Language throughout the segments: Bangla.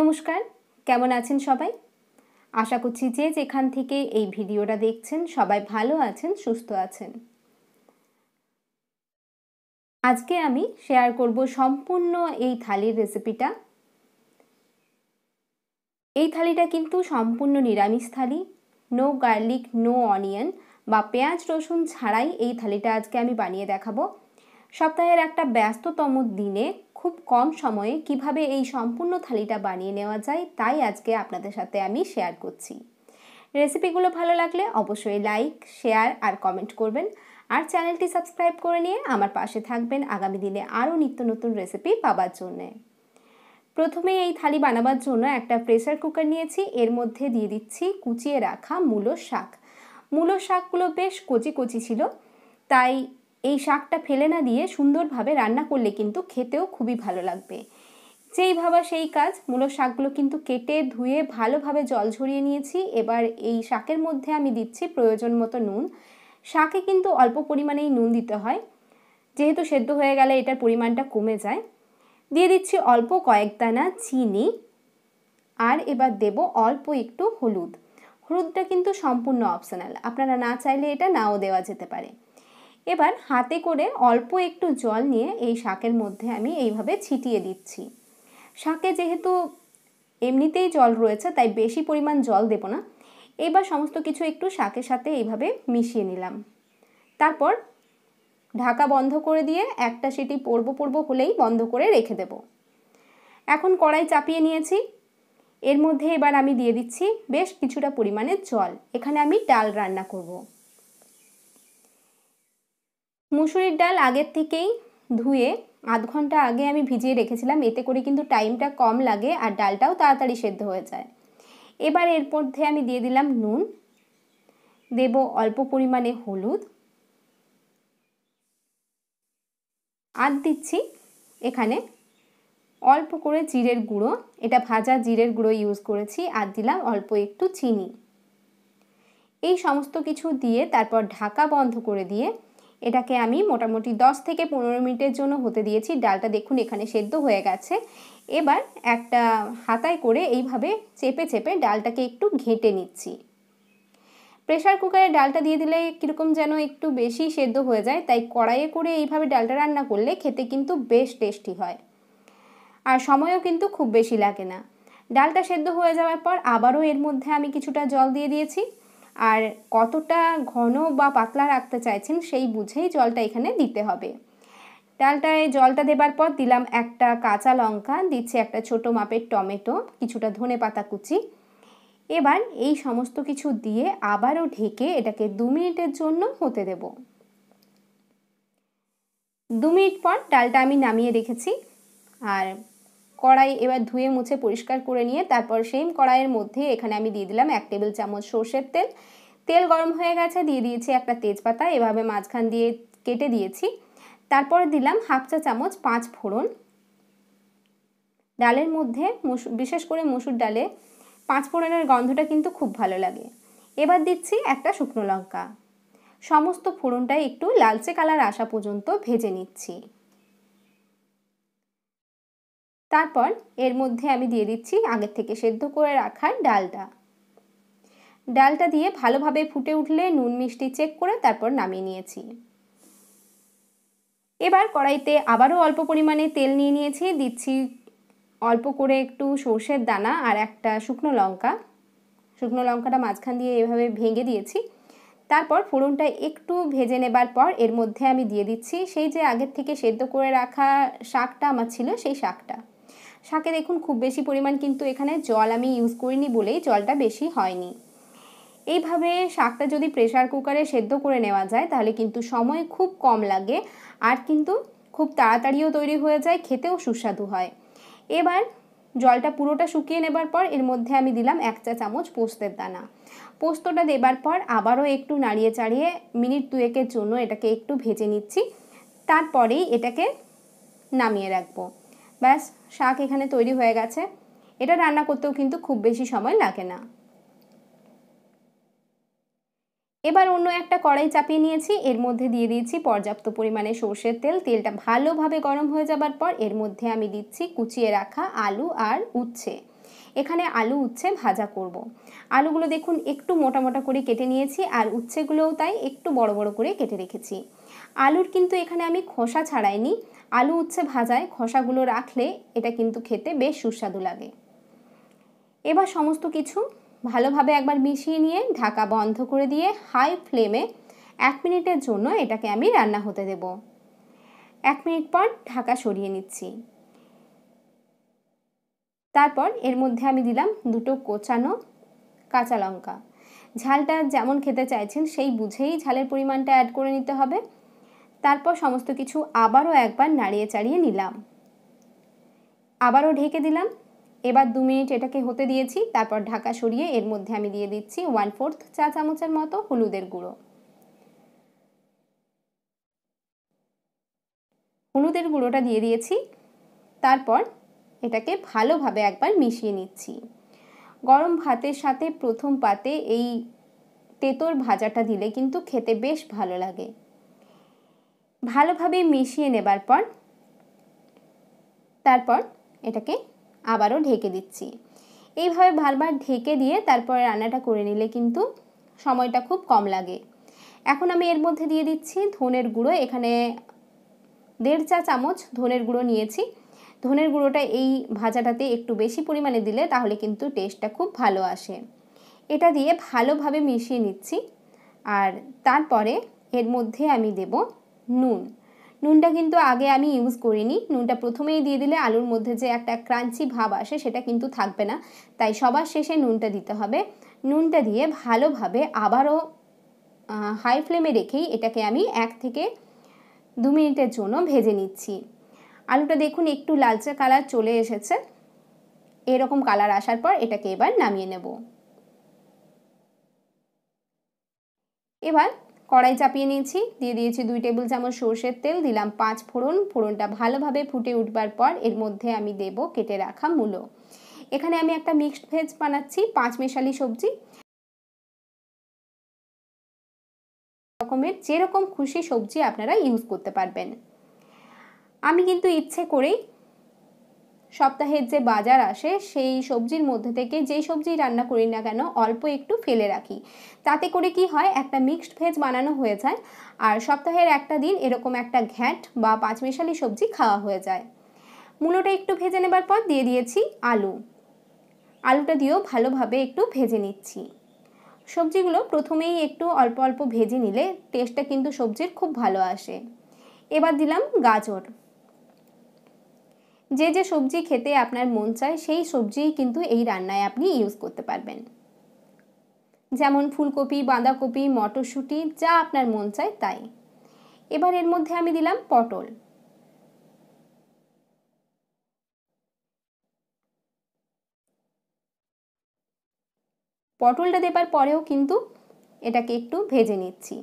নমস্কার কেমন আছেন সবাই আশা করছি যে যেখান থেকে এই ভিডিওটা দেখছেন সবাই ভালো আছেন সুস্থ আছেন আজকে আমি শেয়ার করব সম্পূর্ণ এই থালির রেসিপিটা এই থালিটা কিন্তু সম্পূর্ণ নিরামিষ থালি নো গার্লিক নো অনিয়ন বা পেঁয়াজ রসুন ছাড়াই এই থালিটা আজকে আমি বানিয়ে দেখাবো সপ্তাহের একটা ব্যস্ততম দিনে খুব কম সময়ে কিভাবে এই সম্পূর্ণ থালিটা বানিয়ে নেওয়া যায় তাই আজকে আপনাদের সাথে আমি শেয়ার করছি রেসিপিগুলো ভালো লাগলে অবশ্যই লাইক শেয়ার আর কমেন্ট করবেন আর চ্যানেলটি সাবস্ক্রাইব করে নিয়ে আমার পাশে থাকবেন আগামী দিনে আরও নিত্য নতুন রেসিপি পাবার জন্যে প্রথমে এই থালি বানাবার জন্য একটা প্রেসার কুকার নিয়েছি এর মধ্যে দিয়ে দিচ্ছি কুচিয়ে রাখা মূলো শাক মূলো শাকগুলো বেশ কচি কচি ছিল তাই এই শাকটা ফেলে না দিয়ে সুন্দরভাবে রান্না করলে কিন্তু খেতেও খুবই ভালো লাগবে যেই ভাবা সেই কাজ মূলো শাকগুলো কিন্তু কেটে ধুয়ে ভালোভাবে জল ঝরিয়ে নিয়েছি এবার এই শাকের মধ্যে আমি দিচ্ছি প্রয়োজন মতো নুন শাকে কিন্তু অল্প পরিমাণেই নুন দিতে হয় যেহেতু সেদ্ধ হয়ে গেলে এটার পরিমাণটা কমে যায় দিয়ে দিচ্ছি অল্প কয়েক দানা চিনি আর এবার দেব অল্প একটু হলুদ হলুদটা কিন্তু সম্পূর্ণ অপশনাল আপনারা না চাইলে এটা নাও দেওয়া যেতে পারে এবার হাতে করে অল্প একটু জল নিয়ে এই শাকের মধ্যে আমি এইভাবে ছিটিয়ে দিচ্ছি শাকে যেহেতু এমনিতেই জল রয়েছে তাই বেশি পরিমাণ জল দেব না এবার সমস্ত কিছু একটু শাকের সাথে এইভাবে মিশিয়ে নিলাম তারপর ঢাকা বন্ধ করে দিয়ে একটা সিটি পড়ব পড়ব হলেই বন্ধ করে রেখে দেব এখন কড়াই চাপিয়ে নিয়েছি এর মধ্যে এবার আমি দিয়ে দিচ্ছি বেশ কিছুটা পরিমাণে জল এখানে আমি ডাল রান্না করবো মুসুরির ডাল আগের থেকেই ধুয়ে আধ ঘন্টা আগে আমি ভিজিয়ে রেখেছিলাম এতে করে কিন্তু টাইমটা কম লাগে আর ডালটাও তাড়াতাড়ি সেদ্ধ হয়ে যায় এবার এর মধ্যে আমি দিয়ে দিলাম নুন দেব অল্প পরিমাণে হলুদ আর দিচ্ছি এখানে অল্প করে জিরের গুঁড়ো এটা ভাজা জিরের গুঁড়ো ইউজ করেছি আর দিলাম অল্প একটু চিনি এই সমস্ত কিছু দিয়ে তারপর ঢাকা বন্ধ করে দিয়ে এটাকে আমি মোটামুটি 10 থেকে পনেরো মিনিটের জন্য হতে দিয়েছি ডালটা দেখুন এখানে সেদ্ধ হয়ে গেছে এবার একটা হাতায় করে এইভাবে চেপে চেপে ডালটাকে একটু ঘেঁটে নিচ্ছি প্রেশার কুকারে ডালটা দিয়ে দিলে কীরকম যেন একটু বেশি সেদ্ধ হয়ে যায় তাই কড়াইয়ে করে এইভাবে ডালটা রান্না করলে খেতে কিন্তু বেশ টেস্টি হয় আর সময়ও কিন্তু খুব বেশি লাগে না ডালটা সেদ্ধ হয়ে যাওয়ার পর আবারও এর মধ্যে আমি কিছুটা জল দিয়ে দিয়েছি আর কতটা ঘন বা পাতলা রাখতে চাইছেন সেই বুঝেই জলটা এখানে দিতে হবে ডালটায় জলটা দেবার পর দিলাম একটা কাঁচা লঙ্কা দিচ্ছি একটা ছোট মাপের টমেটো কিছুটা ধনে পাতা কুচি এবার এই সমস্ত কিছু দিয়ে আবারও ঢেকে এটাকে দু মিনিটের জন্য হতে দেব দু মিনিট পর ডালটা আমি নামিয়ে রেখেছি আর কড়াই এবার ধুয়ে মুছে পরিষ্কার করে নিয়ে তারপর সেম কড়াইয়ের মধ্যে এখানে আমি দিয়ে দিলাম এক টেবিল চামচ সর্ষের তেল তেল গরম হয়ে গেছে দিয়ে দিয়েছি একটা তেজপাতা এভাবে মাঝখান দিয়ে কেটে দিয়েছি তারপর দিলাম হাফ চা চামচ পাঁচ ফোড়ন ডালের মধ্যে বিশেষ করে মুসুর ডালে পাঁচ ফোড়নের গন্ধটা কিন্তু খুব ভালো লাগে এবার দিচ্ছি একটা শুকনো লঙ্কা সমস্ত ফোড়নটাই একটু লালচে কালার আসা পর্যন্ত ভেজে নিচ্ছি তারপর এর মধ্যে আমি দিয়ে দিচ্ছি আগের থেকে সেদ্ধ করে রাখা ডালটা ডালটা দিয়ে ভালোভাবে ফুটে উঠলে নুন মিষ্টি চেক করে তারপর নামিয়ে নিয়েছি এবার কড়াইতে আবারও অল্প পরিমাণে তেল নিয়ে নিয়েছি দিচ্ছি অল্প করে একটু সর্ষের দানা আর একটা শুকনো লঙ্কা শুকনো লঙ্কাটা মাঝখান দিয়ে এভাবে ভেঙে দিয়েছি তারপর ফোড়নটা একটু ভেজে নেবার পর এর মধ্যে আমি দিয়ে দিচ্ছি সেই যে আগের থেকে সেদ্ধ করে রাখা শাকটা আমার ছিল সেই শাকটা শাকে দেখুন খুব বেশি পরিমাণ কিন্তু এখানে জল আমি ইউজ করিনি বলেই জলটা বেশি হয়নি এইভাবে শাকটা যদি প্রেশার কুকারে সেদ্ধ করে নেওয়া যায় তাহলে কিন্তু সময় খুব কম লাগে আর কিন্তু খুব তাড়াতাড়িও তৈরি হয়ে যায় খেতেও সুস্বাদু হয় এবার জলটা পুরোটা শুকিয়ে নেবার পর এর মধ্যে আমি দিলাম এক চা চামচ পোস্তের দানা পোস্তটা দেবার পর আবারও একটু নাড়িয়ে চাড়িয়ে মিনিট দুয়েকের জন্য এটাকে একটু ভেজে নিচ্ছি তারপরেই এটাকে নামিয়ে রাখবো ব্যাস শাক এখানে তৈরি হয়ে গেছে এটা রান্না করতেও কিন্তু খুব বেশি সময় লাগে না এবার অন্য একটা কড়াই চাপিয়ে নিয়েছি এর মধ্যে দিয়ে দিয়েছি পর্যাপ্ত পরিমাণে সর্ষের তেল তেলটা ভালোভাবে গরম হয়ে যাবার পর এর মধ্যে আমি দিচ্ছি কুচিয়ে রাখা আলু আর উচ্ছে এখানে আলু উচ্ছে ভাজা করব। আলুগুলো দেখুন একটু মোটা মোটা করে কেটে নিয়েছি আর উচ্ছেগুলোও তাই একটু বড় বড় করে কেটে রেখেছি আলুর কিন্তু এখানে আমি খোসা ছাড়াইনি আলু উচ্ছে ভাজায় খসাগুলো রাখলে এটা কিন্তু খেতে বেশ সুস্বাদু লাগে এবার সমস্ত কিছু ভালোভাবে একবার মিশিয়ে নিয়ে ঢাকা বন্ধ করে দিয়ে হাই ফ্লেমে এক মিনিটের জন্য এটাকে আমি রান্না হতে দেব এক মিনিট পর ঢাকা সরিয়ে নিচ্ছি তারপর এর মধ্যে আমি দিলাম দুটো কোচানো কাঁচা লঙ্কা ঝালটা যেমন খেতে চাইছেন সেই বুঝেই ঝালের পরিমাণটা অ্যাড করে নিতে হবে তারপর সমস্ত কিছু আবারও একবার নাড়িয়ে চাড়িয়ে নিলাম আবারও ঢেকে দিলাম এবার দু মিনিট এটাকে হতে দিয়েছি তারপর ঢাকা সরিয়ে এর মধ্যে আমি দিয়ে দিচ্ছি ওয়ান ফোর্থ চা চামচের মতো হলুদের গুঁড়ো হলুদের গুঁড়োটা দিয়ে দিয়েছি তারপর এটাকে ভালোভাবে একবার মিশিয়ে নিচ্ছি গরম ভাতের সাথে প্রথম পাতে এই তেতোর ভাজাটা দিলে কিন্তু খেতে বেশ ভালো লাগে ভালোভাবে মিশিয়ে নেবার পর তারপর এটাকে আবারও ঢেকে দিচ্ছি এইভাবে বারবার ঢেকে দিয়ে তারপরে রান্নাটা করে নিলে কিন্তু সময়টা খুব কম লাগে এখন আমি এর মধ্যে দিয়ে দিচ্ছি ধনের গুঁড়ো এখানে দেড় চা চামচ ধনের গুঁড়ো নিয়েছি ধনের গুঁড়োটা এই ভাজাটাতে একটু বেশি পরিমাণে দিলে তাহলে কিন্তু টেস্টটা খুব ভালো আসে এটা দিয়ে ভালোভাবে মিশিয়ে নিচ্ছি আর তারপরে এর মধ্যে আমি দেবো নুন নুনটা কিন্তু আগে আমি ইউজ করিনি নুনটা প্রথমেই দিয়ে দিলে আলুর মধ্যে যে একটা ক্রাঞ্চি ভাব আসে সেটা কিন্তু থাকবে না তাই সবার শেষে নুনটা দিতে হবে নুনটা দিয়ে ভালোভাবে আবারও হাই ফ্লেমে রেখেই এটাকে আমি এক থেকে দু মিনিটের জন্য ভেজে নিচ্ছি আলুটা দেখুন একটু লালচে কালার চলে এসেছে এরকম কালার আসার পর এটাকে এবার নামিয়ে নেব এবার কড়াই চাপিয়ে নিয়েছি দিয়ে দিয়েছি দুই টেবিল চামচ সর্ষের তেল দিলাম পাঁচ ফোড়ন ফোড়নটা ভালোভাবে ফুটে উঠবার পর এর মধ্যে আমি দেব কেটে রাখা মূলো এখানে আমি একটা মিক্সড ভেজ বানাচ্ছি পাঁচ মেশালি সবজি রকমের যেরকম খুশি সবজি আপনারা ইউজ করতে পারবেন আমি কিন্তু ইচ্ছে করেই সপ্তাহের যে বাজার আসে সেই সবজির মধ্যে থেকে যেই সবজি রান্না করি না কেন অল্প একটু ফেলে রাখি তাতে করে কি হয় একটা মিক্সড ভেজ বানানো হয়ে যায় আর সপ্তাহের একটা দিন এরকম একটা ঘ্যাট বা পাঁচমিশালি সবজি খাওয়া হয়ে যায় মূলোটা একটু ভেজে নেবার পর দিয়ে দিয়েছি আলু আলুটা দিয়েও ভালোভাবে একটু ভেজে নিচ্ছি সবজিগুলো প্রথমেই একটু অল্প অল্প ভেজে নিলে টেস্টটা কিন্তু সবজির খুব ভালো আসে এবার দিলাম গাজর যে যে সবজি খেতে আপনার মন চায় সেই সবজিই কিন্তু এই রান্নায় আপনি ইউজ করতে পারবেন যেমন ফুলকপি বাঁধাকপি মটরশুঁটি যা আপনার মন চায় তাই এবার এর মধ্যে আমি দিলাম পটল পটলটা দেবার পরেও কিন্তু এটাকে একটু ভেজে নিচ্ছি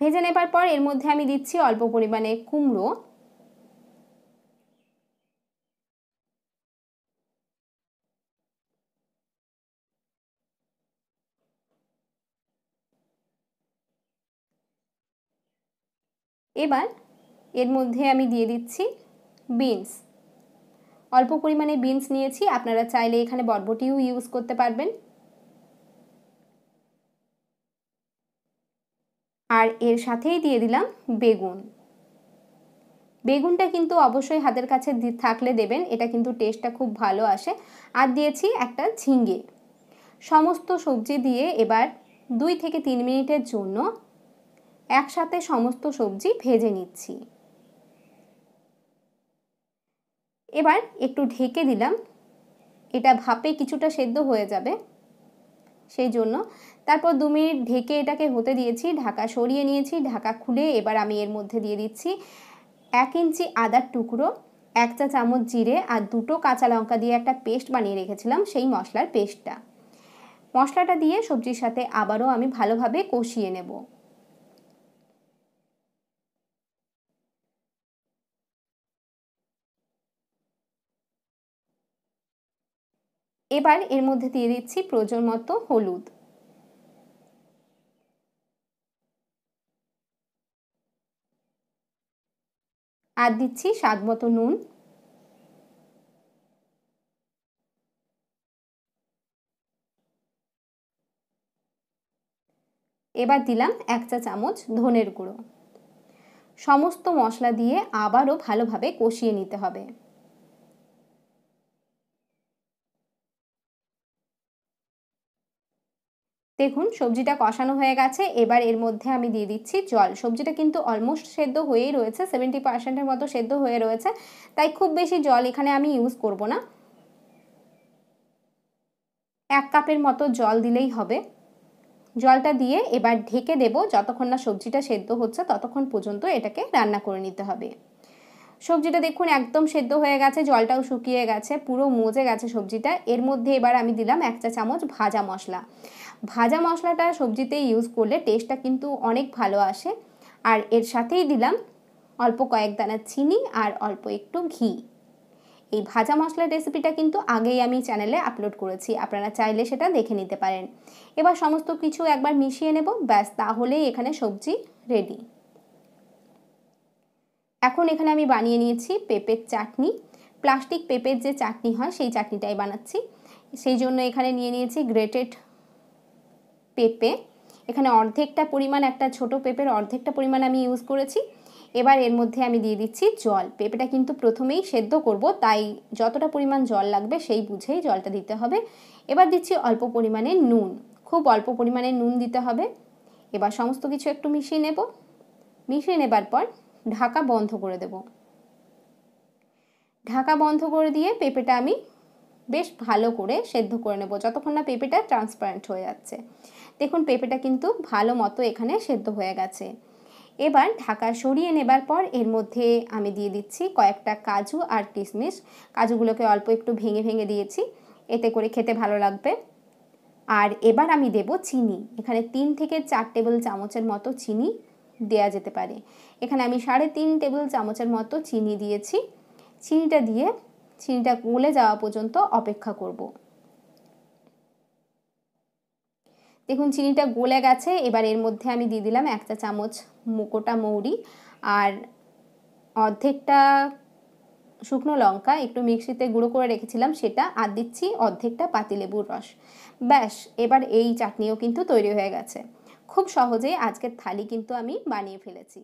ভেজে নেবার পর এর মধ্যে আমি দিচ্ছি অল্প পরিমাণে কুমড়ো এবার এর মধ্যে আমি দিয়ে দিচ্ছি বিনস অল্প পরিমাণে বিনস নিয়েছি আপনারা চাইলে এখানে বরবটিও ইউজ করতে পারবেন আর এর সাথেই দিয়ে দিলাম বেগুন বেগুনটা কিন্তু অবশ্যই হাতের কাছে থাকলে দেবেন এটা কিন্তু টেস্টটা খুব ভালো আসে আর দিয়েছি একটা ঝিঙ্গে সমস্ত সবজি দিয়ে এবার দুই থেকে তিন মিনিটের জন্য একসাথে সমস্ত সবজি ভেজে নিচ্ছি এবার একটু ঢেকে দিলাম এটা ভাপে কিছুটা সেদ্ধ হয়ে যাবে সেই জন্য তারপর দু মিনিট ঢেকে এটাকে হতে দিয়েছি ঢাকা সরিয়ে নিয়েছি ঢাকা খুলে এবার আমি এর মধ্যে দিয়ে দিচ্ছি এক ইঞ্চি আদার টুকরো এক চা চামচ জিরে আর দুটো কাঁচা লঙ্কা দিয়ে একটা পেস্ট বানিয়ে রেখেছিলাম সেই মশলার পেস্টটা মশলাটা দিয়ে সবজির সাথে আবারও আমি ভালোভাবে কষিয়ে নেব এবার এর মধ্যে দিয়ে দিচ্ছি প্রয়োজন মতো হলুদ আর দিচ্ছি স্বাদ মতো নুন এবার দিলাম এক চা চামচ ধনের গুঁড়ো সমস্ত মশলা দিয়ে আবারও ভালোভাবে কষিয়ে নিতে হবে দেখুন সবজিটা কষানো হয়ে গেছে এবার এর মধ্যে আমি দিয়ে দিচ্ছি জল সবজিটা কিন্তু অলমোস্ট সেদ্ধ হয়েই রয়েছে সেভেন্টি পার্সেন্টের মতো সেদ্ধ হয়ে রয়েছে তাই খুব বেশি জল এখানে আমি ইউজ করব না এক কাপের মতো জল দিলেই হবে জলটা দিয়ে এবার ঢেকে দেব যতক্ষণ না সবজিটা সেদ্ধ হচ্ছে ততক্ষণ পর্যন্ত এটাকে রান্না করে নিতে হবে সবজিটা দেখুন একদম সেদ্ধ হয়ে গেছে জলটাও শুকিয়ে গেছে পুরো মজে গেছে সবজিটা এর মধ্যে এবার আমি দিলাম এক চা চামচ ভাজা মশলা ভাজা মশলাটা সবজিতে ইউজ করলে টেস্টটা কিন্তু অনেক ভালো আসে আর এর সাথেই দিলাম অল্প কয়েক দানা চিনি আর অল্প একটু ঘি এই ভাজা মশলার রেসিপিটা কিন্তু আগেই আমি চ্যানেলে আপলোড করেছি আপনারা চাইলে সেটা দেখে নিতে পারেন এবার সমস্ত কিছু একবার মিশিয়ে নেব ব্যাস তাহলেই এখানে সবজি রেডি এখন এখানে আমি বানিয়ে নিয়েছি পেঁপের চাটনি প্লাস্টিক পেঁপের যে চাটনি হয় সেই চাটনিটাই বানাচ্ছি সেই জন্য এখানে নিয়ে নিয়েছি গ্রেটেড পেঁপে এখানে অর্ধেকটা পরিমাণ একটা ছোট পেঁপের অর্ধেকটা পরিমাণ আমি ইউজ করেছি এবার এর মধ্যে আমি দিয়ে দিচ্ছি জল পেঁপেটা কিন্তু প্রথমেই সেদ্ধ করব তাই যতটা পরিমাণ জল লাগবে সেই বুঝেই জলটা দিতে হবে এবার দিচ্ছি অল্প পরিমাণে নুন খুব অল্প পরিমাণে নুন দিতে হবে এবার সমস্ত কিছু একটু মিশিয়ে নেব মিশিয়ে নেবার পর ঢাকা বন্ধ করে দেব ঢাকা বন্ধ করে দিয়ে পেঁপেটা আমি বেশ ভালো করে সেদ্ধ করে নেব যতক্ষণ না পেঁপেটা ট্রান্সপারেন্ট হয়ে যাচ্ছে দেখুন পেঁপেটা কিন্তু ভালো মতো এখানে সেদ্ধ হয়ে গেছে এবার ঢাকা সরিয়ে নেবার পর এর মধ্যে আমি দিয়ে দিচ্ছি কয়েকটা কাজু আর কিশমিশ কাজুগুলোকে অল্প একটু ভেঙে ভেঙে দিয়েছি এতে করে খেতে ভালো লাগবে আর এবার আমি দেব চিনি এখানে তিন থেকে চার টেবিল চামচের মতো চিনি দেয়া যেতে পারে এখানে আমি সাড়ে তিন টেবিল চামচের মতো চিনি দিয়েছি চিনিটা দিয়ে চিনিটা গলে যাওয়া পর্যন্ত অপেক্ষা করবো দেখুন চিনিটা গলে গেছে এবার এর মধ্যে আমি দিয়ে দিলাম একটা চামচ মুকোটা মৌরি আর অর্ধেকটা শুকনো লঙ্কা একটু মিক্সিতে গুঁড়ো করে রেখেছিলাম সেটা আর দিচ্ছি অর্ধেকটা পাতিলেবুর রস ব্যাস এবার এই চাটনিও কিন্তু তৈরি হয়ে গেছে খুব সহজেই আজকের থালি কিন্তু আমি বানিয়ে ফেলেছি